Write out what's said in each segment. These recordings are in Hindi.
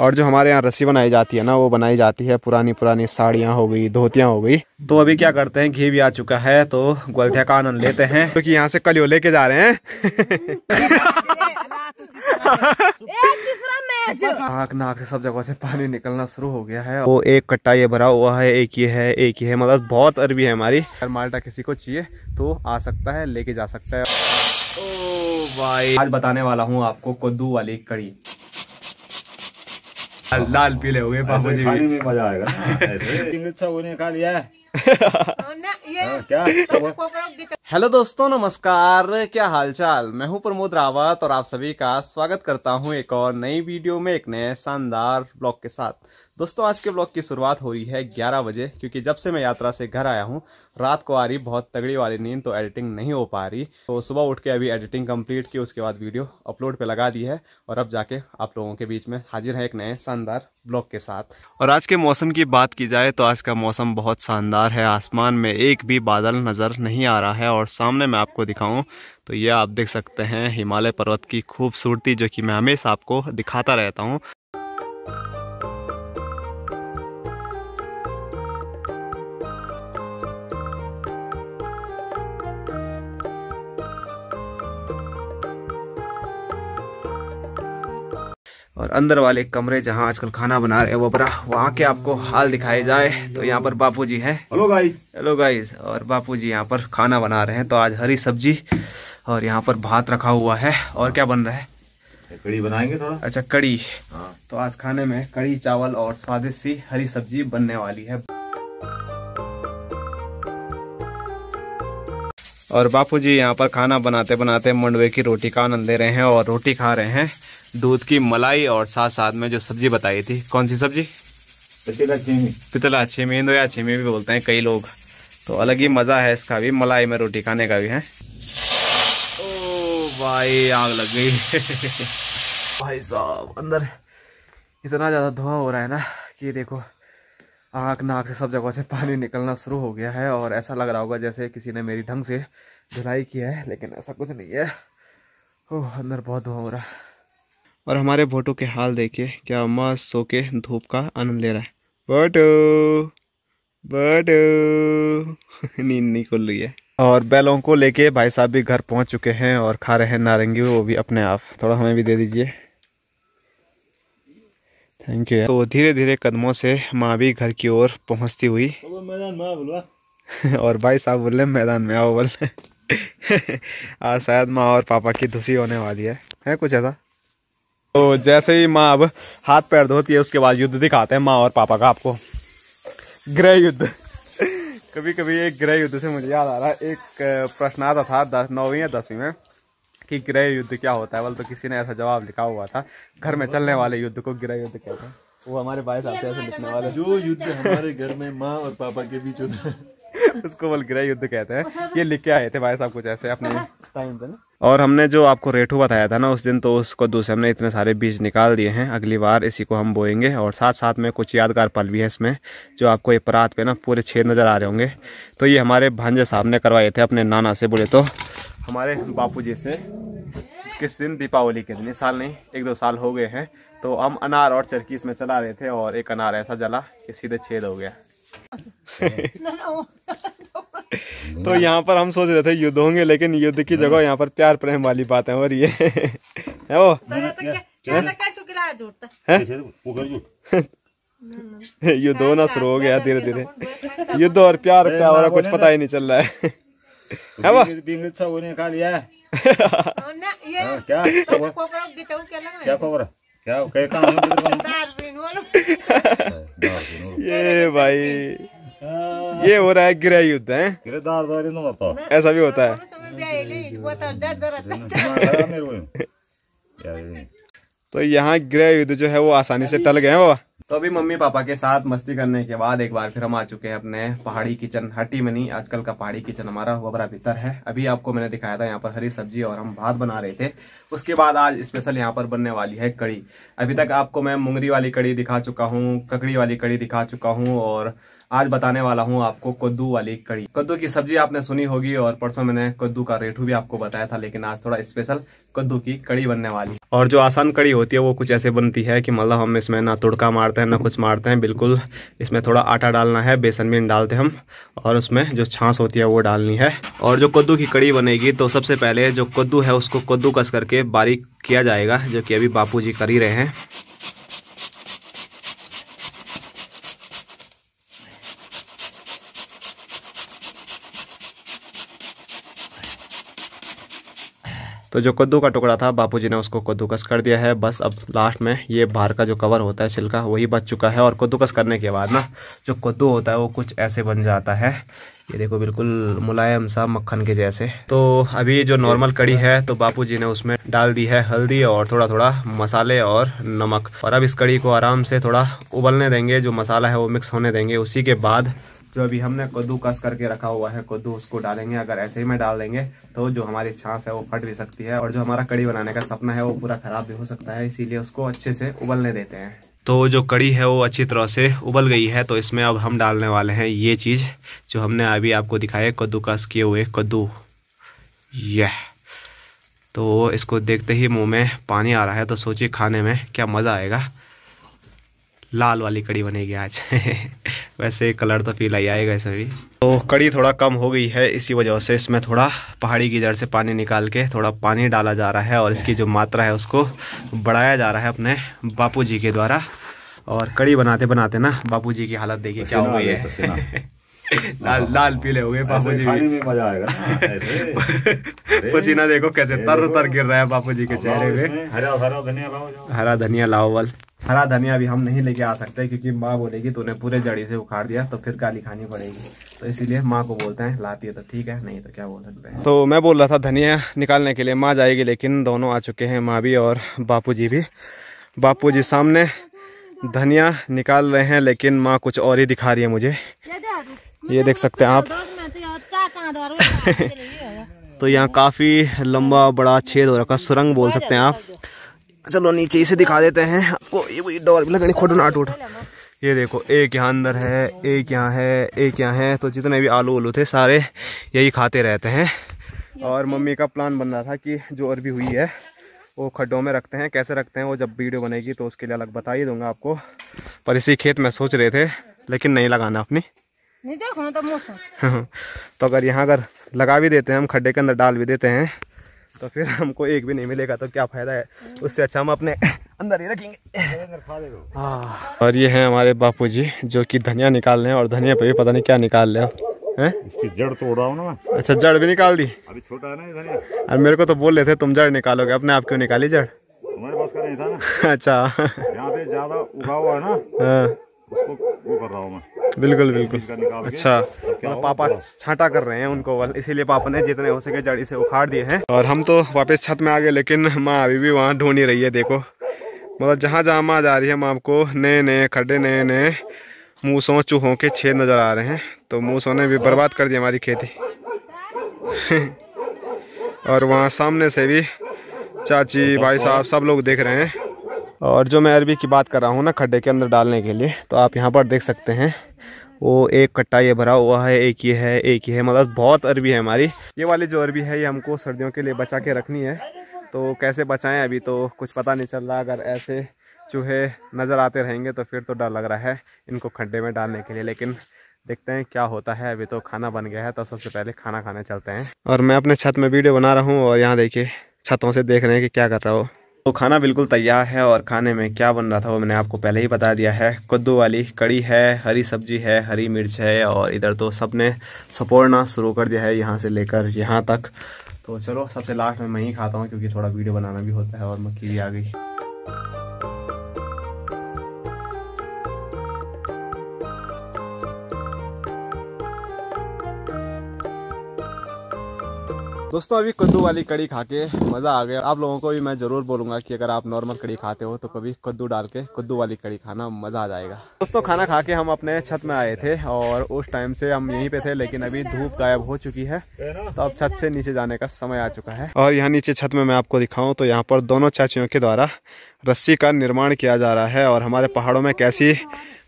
और जो हमारे यहाँ रस्सी बनाई जाती है ना वो बनाई जाती है पुरानी पुरानी साड़ियाँ हो गई धोतियाँ हो गई तो अभी क्या करते हैं घी भी आ चुका है तो ग्वलथिया का आनंद लेते हैं क्योंकि तो यहाँ से कलियो लेके जा रहे हैं नाक नाक से सब जगह से पानी निकलना शुरू हो गया है वो एक कट्टा ये भरा हुआ है एक ये है एक ये है मतलब बहुत अरबी है हमारी अगर माल्टा किसी को चाहिए तो आ सकता है लेके जा सकता है ओ भाई आज बताने वाला हूँ आपको कद्दू वाली कड़ी अच्छा। लाल पीले हो गए पापा जी खाने में मजा आएगा अच्छा होने खा लिया है हाँ, हाँ, तो तो- हेलो दोस्तों नमस्कार क्या हालचाल मैं हूं प्रमोद रावत और आप सभी का स्वागत करता हूं एक और नई वीडियो में एक नए शानदार ब्लॉग के साथ दोस्तों आज के ब्लॉग की शुरुआत हो रही है 11 बजे क्योंकि जब से मैं यात्रा से घर आया हूँ रात को आ रही बहुत तगड़ी वाली नींद तो एडिटिंग नहीं हो पा रही तो सुबह उठ के अभी एडिटिंग कंप्लीट की उसके बाद वीडियो अपलोड पे लगा दी है और अब जाके आप लोगों के बीच में हाजिर है एक नए शानदार ब्लॉग के साथ और आज के मौसम की बात की जाए तो आज का मौसम बहुत शानदार है आसमान में एक भी बादल नज़र नहीं आ रहा है और सामने मैं आपको दिखाऊं तो ये आप देख सकते हैं हिमालय पर्वत की खूबसूरती जो कि मैं हमेशा आपको दिखाता रहता हूँ और अंदर वाले कमरे जहाँ आजकल खाना बना रहे हैं वो बड़ा वहाँ के आपको हाल दिखाए जाए तो यहाँ पर बापू जी है हेलो गाइस हेलो गाइस और बापू जी यहाँ पर खाना बना रहे हैं तो आज हरी सब्जी और यहाँ पर भात रखा हुआ है और क्या बन रहा है कड़ी बनाएंगे थोड़ा अच्छा कड़ी हाँ। तो आज खाने में कड़ी चावल और स्वादिष्ट सी हरी सब्जी बनने वाली है और जी यहाँ पर खाना बनाते बनाते मंडवे की रोटी का आनंद ले रहे हैं और रोटी खा रहे हैं दूध की मलाई और साथ साथ में जो सब्जी बताई थी कौन सी सब्जी पितला छेमेंद या छेमे भी बोलते हैं कई लोग तो अलग ही मज़ा है इसका भी मलाई में रोटी खाने का भी है ओ भाई आग लग गई भाई साहब अंदर इतना ज़्यादा धुआं हो रहा है ना कि देखो आँख नाक से सब जगह से पानी निकलना शुरू हो गया है और ऐसा लग रहा होगा जैसे किसी ने मेरी ढंग से धुलाई किया है लेकिन ऐसा कुछ नहीं है ओह अंदर बहुत धुआं हो रहा है और हमारे भोटो के हाल देखिए क्या मस्त सो के धूप का आनंद ले रहा है भोटू बट नींद नहीं खुल रही है और बैलों को लेके भाई साहब भी घर पहुंच चुके हैं और खा रहे हैं नारंगी वो भी अपने आप थोड़ा हमें भी दे दीजिए थैंक यू तो धीरे धीरे कदमों से माँ भी घर की ओर पहुंचती हुई और भाई साहब बोल मैदान में आओ बोल आज शायद माँ और पापा की धुसी होने वाली है, है कुछ ऐसा तो जैसे ही माँ अब हाथ पैर धोती है उसके बाद युद्ध दिखाते हैं माँ और पापा का आपको ग्रह युद्ध कभी कभी एक ग्रह युद्ध से मुझे याद आ रहा है एक प्रश्न आता था दस नौवीं या दसवीं में कि ग्रह युद्ध क्या होता है बोल तो किसी ने ऐसा जवाब लिखा हुआ था घर में चलने वाले युद्ध को ग्रह युद्ध कहते हैं वो हमारे भाई साहब ऐसे लिखने वाले जो युद्ध हमारे घर में माँ और पापा के बीच होता है उसको बोल ग्रह युद्ध कहते हैं ये लिख के आए थे भाई साहब कुछ ऐसे अपने टाइम पे ना और हमने जो आपको रेटू बताया था ना उस दिन तो उसको दूसरे हमने इतने सारे बीज निकाल दिए हैं अगली बार इसी को हम बोएंगे और साथ साथ में कुछ यादगार पल भी है इसमें जो आपको ये परात पे ना पूरे छेद नज़र आ रहे होंगे तो ये हमारे भांजे साहब ने करवाए थे अपने नाना से बोले तो हमारे बापू जी से किस दिन दीपावली के दिन साल नहीं एक दो साल हो गए हैं तो हम अनार और चरखी इसमें चला रहे थे और एक अनार ऐसा जला कि सीधे छेद हो गया तो यहाँ पर हम सोच रहे थे युद्ध होंगे लेकिन युद्ध की जगह यहाँ पर प्यार प्रेम वाली बात है और है वो युद्ध होना शुरू हो गया धीरे धीरे तो तो युद्ध और प्यार क्या हो रहा कुछ पता ही नहीं चल रहा है तो है वो खा लिया हाँ हाँ, क्या क्या क्या कहे कहता हूँ ये भाई ये हो रहा है गिरा युद्ध है गिरदार दारी ऐसा भी होता है तो यहाँ गृह युद्ध जो है वो आसानी से टल गए वो तो अभी मम्मी पापा के साथ मस्ती करने के बाद एक बार फिर हम आ चुके हैं अपने पहाड़ी किचन हट्टी में नहीं आजकल का पहाड़ी किचन हमारा बड़ा भीतर है अभी आपको मैंने दिखाया था यहाँ पर हरी सब्जी और हम भात बना रहे थे उसके बाद आज स्पेशल यहाँ पर बनने वाली है कड़ी अभी तक आपको मैं मुंगरी वाली कड़ी दिखा चुका हूँ ककड़ी वाली कड़ी दिखा चुका हूँ और आज बताने वाला हूँ आपको कद्दू वाली कड़ी कद्दू की सब्जी आपने सुनी होगी और परसों मैंने कद्दू का रेटू भी आपको बताया था लेकिन आज थोड़ा स्पेशल कद्दू की कड़ी बनने वाली और जो आसान कड़ी होती है वो कुछ ऐसे बनती है कि मतलब हम इसमें ना तुड़का मारते हैं ना कुछ मारते हैं बिल्कुल इसमें थोड़ा आटा डालना है बेसन भी डालते हैं हम और उसमें जो छाँस होती है वो डालनी है और जो कद्दू की कड़ी बनेगी तो सबसे पहले जो कद्दू है उसको कद्दू कस करके बारीक किया जाएगा जो कि अभी बापू जी कर ही रहे हैं तो जो कद्दू का टुकड़ा था बापूजी ने उसको कद्दूकस कर दिया है बस अब लास्ट में ये बाहर का जो कवर होता है छिलका वही बच चुका है और कद्दूकस करने के बाद ना जो कद्दू होता है वो कुछ ऐसे बन जाता है ये देखो बिल्कुल मुलायम सा मक्खन के जैसे तो अभी जो नॉर्मल कड़ी है तो बापूजी ने उसमें डाल दी है हल्दी और थोड़ा थोड़ा मसाले और नमक और अब इस कड़ी को आराम से थोड़ा उबलने देंगे जो मसाला है वो मिक्स होने देंगे उसी के बाद जो अभी हमने कद्दू कस करके रखा हुआ है कद्दू उसको डालेंगे अगर ऐसे ही में डाल देंगे तो जो हमारी छाँस है वो फट भी सकती है और जो हमारा कड़ी बनाने का सपना है वो पूरा खराब भी हो सकता है इसीलिए उसको अच्छे से उबलने देते हैं तो जो कड़ी है वो अच्छी तरह से उबल गई है तो इसमें अब हम डालने वाले हैं ये चीज़ जो हमने अभी आपको दिखाया कस किए हुए कद्दू यह तो इसको देखते ही मुंह में पानी आ रहा है तो सोचिए खाने में क्या मज़ा आएगा लाल वाली कड़ी बनेगी आज वैसे कलर तो फील ही आएगा ऐसे भी तो कड़ी थोड़ा कम हो गई है इसी वजह से इसमें थोड़ा पहाड़ी की जड़ से पानी निकाल के थोड़ा पानी डाला जा रहा है और इसकी जो मात्रा है उसको बढ़ाया जा रहा है अपने बापू जी के द्वारा और कड़ी बनाते बनाते ना बापू जी की हालत देखिए तो क्या हो गई है तो लाल हाँ, लाल पीले हो गए बापू जी भी मजा आएगा पसीना देखो कैसे तर तर गिर रहा है बापू जी के चेहरे पे हरा हरा धनिया लाओ हरा धनिया लाओ हरा धनिया भी हम नहीं लेके आ सकते क्योंकि माँ बोलेगी तूने पूरे जड़ी से उखाड़ दिया तो फिर काली खानी पड़ेगी तो इसीलिए माँ को बोलते हैं लाती है तो ठीक है नहीं तो क्या बोल सकते हैं तो मैं बोल रहा था धनिया निकालने के लिए माँ जाएगी लेकिन दोनों आ चुके हैं माँ भी और बापू जी भी बापू जी सामने धनिया निकाल रहे हैं लेकिन माँ कुछ और ही दिखा रही है मुझे ये देख सकते हैं आप तो यहाँ काफ़ी लंबा बड़ा छेद हो रखा सुरंग बोल सकते हैं आप चलो नीचे इसे दिखा देते हैं आपको ये वही डोर भी लगानी खोटो ना टूट ये देखो एक यहाँ अंदर है एक यहाँ है एक यहाँ है तो जितने भी आलू उलू थे सारे यही खाते रहते हैं और मम्मी का प्लान बन रहा था कि जो अरबी हुई है वो खड्डों में रखते हैं कैसे रखते हैं वो जब वीडियो बनेगी तो उसके लिए अलग बता ही दूंगा आपको पर इसी खेत में सोच रहे थे लेकिन नहीं लगाना अपनी तो अगर यहाँ अगर लगा भी देते हैं हम खड्डे के अंदर डाल भी देते हैं तो फिर हमको एक भी नहीं मिलेगा तो क्या फ़ायदा है उससे अच्छा हम अपने अंदर ही रखेंगे हाँ। और ये है हमारे बापू जी जो की धनिया निकाल रहे हैं और धनिया पे भी पता नहीं क्या निकाल रहे हैं इसकी जड़ तोड़ रहा हूँ ना अच्छा जड़ भी निकाल दी अभी छोटा है ना धनिया अरे मेरे को तो बोल रहे थे तुम जड़ निकालोगे अपने आप क्यों निकाली जड़ तुम्हारे पास था ना अच्छा यहाँ पे ज्यादा उगा हुआ है ना हाँ। उसको वो कर रहा हूँ मैं बिल्कुल बिल्कुल अच्छा मतलब पापा छाटा कर रहे हैं उनको इसीलिए पापा ने जितने हो सके जड़ी से उखाड़ दिए हैं और हम तो वापस छत में आ गए लेकिन माँ अभी भी वहाँ ढूंढ ही रही है देखो मतलब जहाँ जहाँ माँ जा रही है माँ आपको नए नए खड्डे नए नए मूसों चूहों के छेद नज़र आ रहे हैं तो मूसों ने भी बर्बाद कर दी हमारी खेती और वहाँ सामने से भी चाची तो भाई साहब सब लोग देख रहे हैं और जो मैं अरबी की बात कर रहा हूँ ना खड्डे के अंदर डालने के लिए तो आप यहाँ पर देख सकते हैं वो एक कट्टा ये भरा हुआ है एक ये है एक ये है मतलब बहुत अरबी है हमारी ये वाली जो अरबी है ये हमको सर्दियों के लिए बचा के रखनी है तो कैसे बचाएं अभी तो कुछ पता नहीं चल रहा अगर ऐसे चूहे नज़र आते रहेंगे तो फिर तो डर लग रहा है इनको खड्डे में डालने के लिए लेकिन देखते हैं क्या होता है अभी तो खाना बन गया है तो सबसे पहले खाना खाने चलते हैं और मैं अपने छत में वीडियो बना रहा हूँ और यहाँ देखिए छतों से देख रहे हैं कि क्या कर रहा हो तो खाना बिल्कुल तैयार है और खाने में क्या बन रहा था वो मैंने आपको पहले ही बता दिया है कद्दू वाली कड़ी है हरी सब्जी है हरी मिर्च है और इधर तो सब ने सपोड़ना शुरू कर दिया है यहाँ से लेकर यहाँ तक तो चलो सबसे लास्ट में मैं ही खाता हूँ क्योंकि थोड़ा वीडियो बनाना भी होता है और मक्की भी आ गई दोस्तों अभी कद्दू वाली कड़ी खा के मज़ा आ गया आप लोगों को भी मैं ज़रूर बोलूंगा कि अगर आप नॉर्मल कड़ी खाते हो तो कभी कद्दू डाल के कद्दू वाली कड़ी खाना मज़ा आ जाएगा दोस्तों खाना खा के हम अपने छत में आए थे और उस टाइम से हम यहीं पे थे लेकिन अभी धूप गायब हो चुकी है तो अब छत से नीचे जाने का समय आ चुका है और यहाँ नीचे छत में मैं आपको दिखाऊँ तो यहाँ पर दोनों चाचियों के द्वारा रस्सी का निर्माण किया जा रहा है और हमारे पहाड़ों में कैसी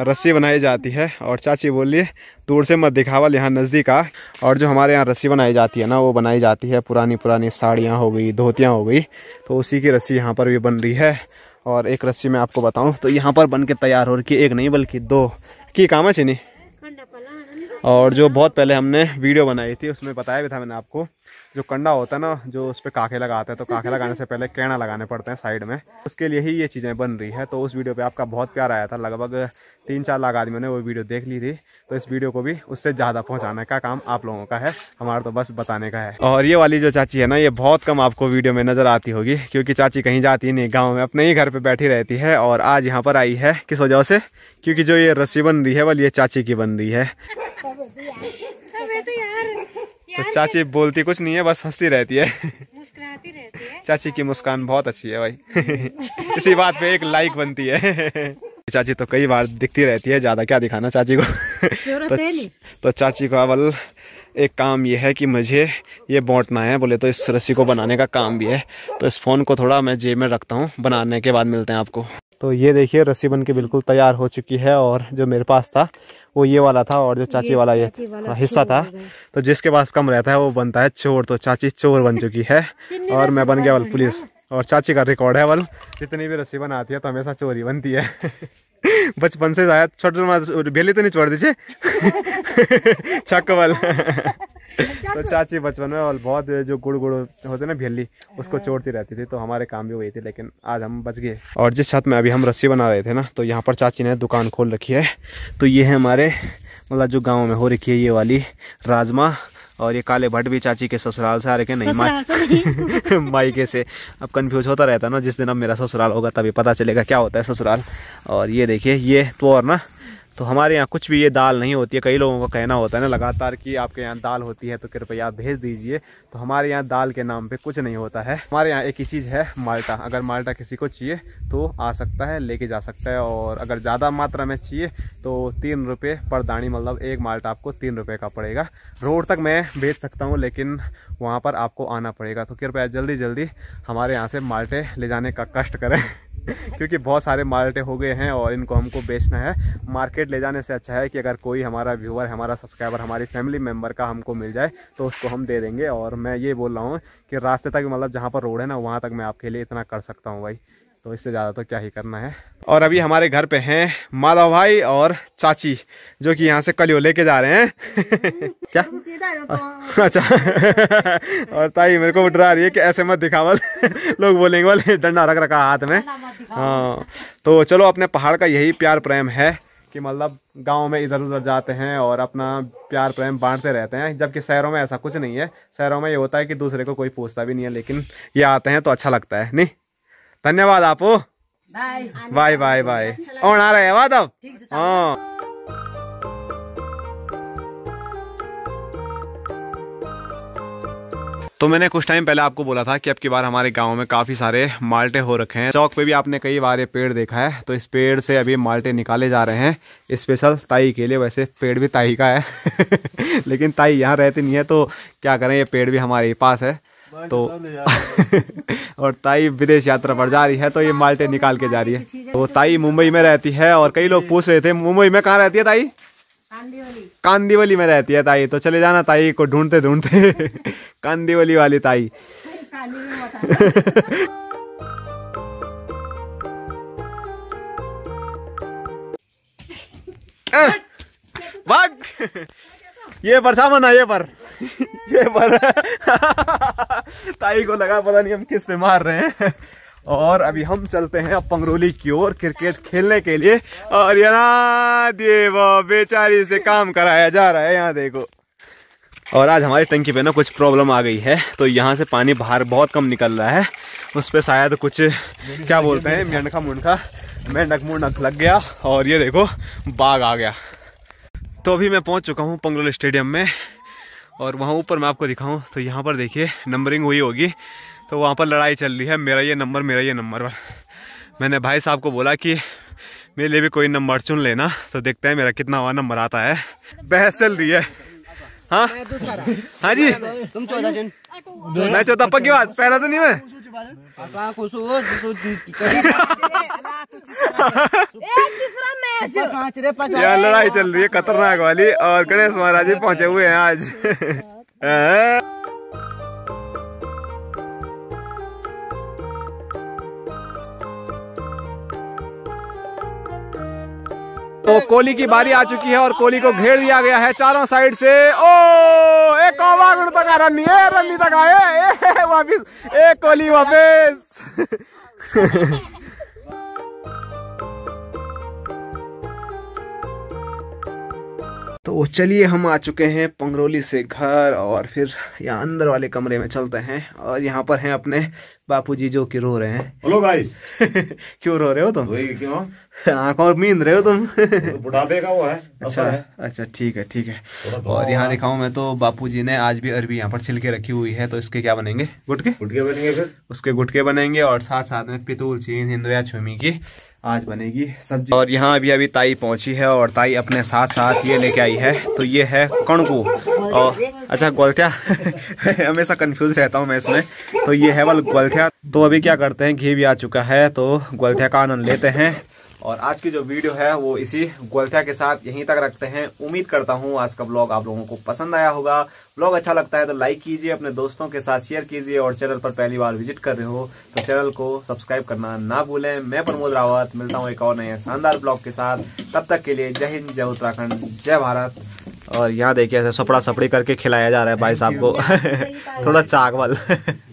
रस्सी बनाई जाती है और चाची बोलिए दूर से मत दिखावल यहाँ नज़दीक का और जो हमारे यहाँ रस्सी बनाई जाती है ना वो बनाई जाती है पुरानी पुरानी साड़ियाँ हो गई धोतियाँ हो गई तो उसी की रस्सी यहाँ पर भी बन रही है और एक रस्सी मैं आपको बताऊँ तो यहाँ पर बन के तैयार हो रही एक नहीं बल्कि दो की काम है चीनी और जो बहुत पहले हमने वीडियो बनाई थी उसमें बताया भी था मैंने आपको जो कंडा होता है ना जो उस पर काके लगाते हैं तो काके लगाने से पहले कैना लगाने पड़ते हैं साइड में उसके लिए ही ये चीज़ें बन रही है तो उस वीडियो पे आपका बहुत प्यार आया था लगभग तीन चार लाख आदमियों ने वो वीडियो देख ली थी तो इस वीडियो को भी उससे ज़्यादा पहुँचाने का काम आप लोगों का है हमारा तो बस बताने का है और ये वाली जो चाची है ना ये बहुत कम आपको वीडियो में नज़र आती होगी क्योंकि चाची कहीं जाती नहीं गाँव में अपने ही घर पर बैठी रहती है और आज यहाँ पर आई है किस वजह से क्योंकि जो ये रस्सी बन रही है वाली ये चाची की बन रही है तो चाची बोलती कुछ नहीं है बस हंसती रहती है मुस्कुराती रहती है चाची की मुस्कान बहुत अच्छी है भाई इसी बात पे एक लाइक बनती है चाची तो कई बार दिखती रहती है ज़्यादा क्या दिखाना चाची को तो, तो चाची को अवल एक काम यह है कि मुझे ये बांटना है बोले तो इस रस्सी को बनाने का काम भी है तो इस फ़ोन को थोड़ा मैं जेब में रखता हूँ बनाने के बाद मिलते हैं आपको तो ये देखिए रस्सी बन के बिल्कुल तैयार हो चुकी है और जो मेरे पास था वो ये वाला था और जो चाची वाला ये हाँ, हिस्सा था तो जिसके पास कम रहता है वो बनता है चोर तो चाची चोर बन चुकी है और मैं बन गया वाल पुलिस और चाची का रिकॉर्ड है वाल जितनी भी रस्सी बनाती है तो हमेशा चोरी बनती है बचपन से आया छोटे छोटे बेली तो नहीं छोड़ दीजिए छक्क वाल तो, तो चाची बचपन में और बहुत जो गुड़ गुड़ होते ना भेली उसको हाँ। चोड़ती रहती थी तो हमारे काम भी वही थे लेकिन आज हम बच गए और जिस छत में अभी हम रस्सी बना रहे थे ना तो यहाँ पर चाची ने दुकान खोल रखी है तो ये है हमारे मतलब जो गाँव में हो रखी है ये वाली राजमा और ये काले भट्ट भी चाची के ससुराल से आ रखे नहीं माई मायके से अब कंफ्यूज होता रहता है ना जिस दिन अब मेरा ससुराल होगा तभी पता चलेगा क्या होता है ससुराल और ये देखिए ये तो और ना तो हमारे यहाँ कुछ भी ये दाल नहीं होती है कई लोगों का कहना होता है ना लगातार कि आपके यहाँ दाल होती है तो कृपया आप भेज दीजिए तो हमारे यहाँ दाल के नाम पे कुछ नहीं होता है हमारे यहाँ एक ही चीज़ है माल्टा अगर माल्टा किसी को चाहिए तो आ सकता है लेके जा सकता है और अगर ज़्यादा मात्रा में चाहिए तो तीन रुपये पर दाणी मतलब एक माल्टा आपको तीन रुपये का पड़ेगा रोड तक मैं भेज सकता हूँ लेकिन वहाँ पर आपको आना पड़ेगा तो कृपया जल्दी जल्दी हमारे यहाँ से माल्टे ले जाने का कष्ट करें क्योंकि बहुत सारे माल्टे हो गए हैं और इनको हमको बेचना है मार्केट ले जाने से अच्छा है कि अगर कोई हमारा व्यूअर हमारा सब्सक्राइबर हमारी फैमिली मेम्बर का हमको मिल जाए तो उसको हम दे देंगे और मैं ये बोल रहा हूँ कि रास्ते तक मतलब जहाँ पर रोड है ना वहाँ तक मैं आपके लिए इतना कर सकता हूँ भाई तो इससे ज़्यादा तो क्या ही करना है और अभी हमारे घर पे हैं माधव भाई और चाची जो कि यहाँ से कलियो लेके जा रहे हैं क्या अच्छा और ताई मेरे को उठरा रही है कि ऐसे मत दिखावल लोग बोलेंगे बोले डंडा रख रखा हाथ में हाँ तो चलो अपने पहाड़ का यही प्यार प्रेम है कि मतलब गांव में इधर उधर जाते हैं और अपना प्यार प्रेम बांटते रहते हैं जबकि शहरों में ऐसा कुछ नहीं है शहरों में ये होता है कि दूसरे को कोई पूछता भी नहीं है लेकिन ये आते हैं तो अच्छा लगता है नहीं धन्यवाद आपो बाय बाय बाय और आ रहे हैं हाँ तो मैंने कुछ टाइम पहले आपको बोला था कि अब की बार हमारे गांव में काफ़ी सारे माल्टे हो रखे हैं चौक पे भी आपने कई बार ये पेड़ देखा है तो इस पेड़ से अभी माल्टे निकाले जा रहे हैं स्पेशल ताई के लिए वैसे पेड़ भी ताई का है लेकिन ताई यहाँ रहती नहीं है तो क्या करें ये पेड़ भी हमारे पास है तो और ताई विदेश यात्रा पर जा रही है तो ये माल्टे निकाल के जा रही है तो ताई मुंबई में रहती है और कई लोग पूछ रहे थे मुंबई में कहाँ रहती है ताई कांदीवली में रहती है ताई तो चले जाना ताई को ढूंढते ढूंढते कांदीवली वाली ताई ये पर सामान ये पर ये पता ताई को लगा पता नहीं हम किस पे मार रहे हैं और अभी हम चलते हैं अब पंगरोली की ओर क्रिकेट खेलने के लिए और यहाँ ये वो बेचारी से काम कराया जा रहा है यहाँ देखो और आज हमारी टंकी पे ना कुछ प्रॉब्लम आ गई है तो यहाँ से पानी बाहर बहुत कम निकल रहा है उस पर शायद कुछ क्या बोलते हैं मेंढका मुंडका मेंढक मुंडक लग गया और ये देखो बाघ आ गया तो अभी मैं पहुँच चुका हूँ पंगरोली स्टेडियम में और वहाँ ऊपर मैं आपको दिखाऊँ तो यहाँ पर देखिए नंबरिंग हुई होगी तो वहाँ पर लड़ाई चल रही है मेरा ये नंबर मेरा ये नंबर मैंने भाई साहब को बोला कि मेरे लिए भी कोई नंबर चुन लेना तो देखते हैं मेरा कितना हुआ नंबर आता है बहस चल रही है हाँ हाँ जी तुम चौदह मैं चौदह पक्की बात पहला तो नहीं मैं यहाँ लड़ाई चल रही है खतरनाक वाली और गणेश महाराज जी पहुंचे हुए हैं आज तो कोहली की बारी आ चुकी है और कोहली को घेर दिया गया है चारों साइड से ओ तक तक आए वापिस वापिस तो चलिए हम आ चुके हैं पंगरोली से घर और फिर यहाँ अंदर वाले कमरे में चलते हैं और यहाँ पर हैं अपने बापू जी जो कि रो रहे हैं हेलो गाइस क्यों रो रहे हो तुम क्यों आंखों और मींद रहे हो तुम तो बुढ़ापे का वो है अच्छा है। अच्छा ठीक है ठीक है तो और यहाँ हाँ। दिखाऊं मैं तो बापू जी ने आज भी अरबी यहाँ पर छिलके रखी हुई है तो इसके क्या बनेंगे गुटके गुटके बनेंगे फिर उसके गुटके बनेंगे और साथ साथ में पितूर चीन हिंदू या छुमी की आज बनेगी सब्जी और यहाँ अभी अभी ताई पहुंची है और ताई अपने साथ साथ ये लेके आई है तो ये है कणकू और अच्छा गोलत्या हमेशा कंफ्यूज रहता हूँ मैं इसमें तो ये है वाल गोलत्या गोलथिया तो अभी क्या करते हैं घी भी आ चुका है तो गोलथिया का आनंद लेते हैं और आज की जो वीडियो है वो इसी गोलथिया के साथ यहीं तक रखते हैं उम्मीद करता हूँ आज का ब्लॉग आप लोगों को पसंद आया होगा ब्लॉग अच्छा लगता है तो लाइक कीजिए अपने दोस्तों के साथ शेयर कीजिए और चैनल पर पहली बार विजिट कर रहे हो तो चैनल को सब्सक्राइब करना ना भूलें मैं प्रमोद रावत मिलता हूँ एक और नए शानदार ब्लॉग के साथ तब तक के लिए जय हिंद जय उत्तराखंड जय भारत और यहाँ देखिए ऐसे सपड़ा सपड़ी करके खिलाया जा रहा है भाई साहब को थोड़ा चाकवल